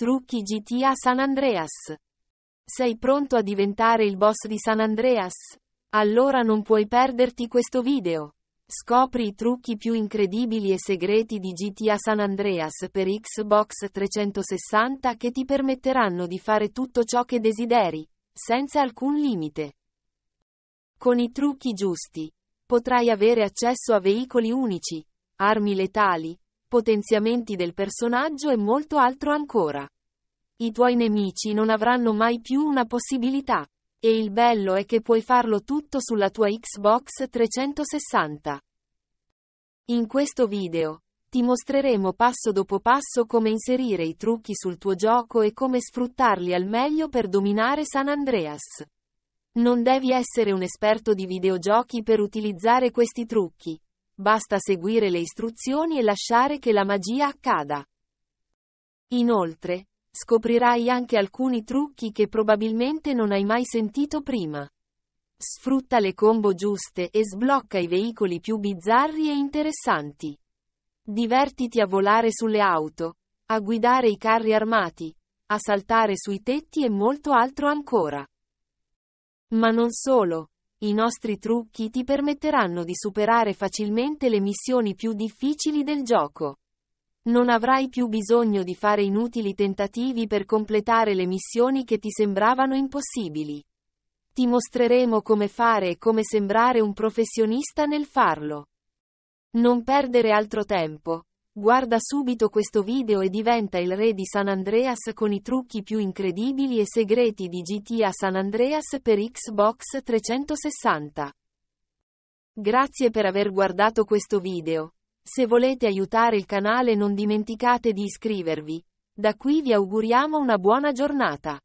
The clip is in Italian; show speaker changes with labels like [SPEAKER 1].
[SPEAKER 1] Trucchi GTA San Andreas. Sei pronto a diventare il boss di San Andreas? Allora non puoi perderti questo video. Scopri i trucchi più incredibili e segreti di GTA San Andreas per Xbox 360 che ti permetteranno di fare tutto ciò che desideri, senza alcun limite. Con i trucchi giusti, potrai avere accesso a veicoli unici, armi letali, potenziamenti del personaggio e molto altro ancora. I tuoi nemici non avranno mai più una possibilità. E il bello è che puoi farlo tutto sulla tua Xbox 360. In questo video, ti mostreremo passo dopo passo come inserire i trucchi sul tuo gioco e come sfruttarli al meglio per dominare San Andreas. Non devi essere un esperto di videogiochi per utilizzare questi trucchi. Basta seguire le istruzioni e lasciare che la magia accada. Inoltre, scoprirai anche alcuni trucchi che probabilmente non hai mai sentito prima. Sfrutta le combo giuste e sblocca i veicoli più bizzarri e interessanti. Divertiti a volare sulle auto, a guidare i carri armati, a saltare sui tetti e molto altro ancora. Ma non solo. I nostri trucchi ti permetteranno di superare facilmente le missioni più difficili del gioco. Non avrai più bisogno di fare inutili tentativi per completare le missioni che ti sembravano impossibili. Ti mostreremo come fare e come sembrare un professionista nel farlo. Non perdere altro tempo, Guarda subito questo video e diventa il re di San Andreas con i trucchi più incredibili e segreti di GTA San Andreas per Xbox 360. Grazie per aver guardato questo video. Se volete aiutare il canale non dimenticate di iscrivervi. Da qui vi auguriamo una buona giornata.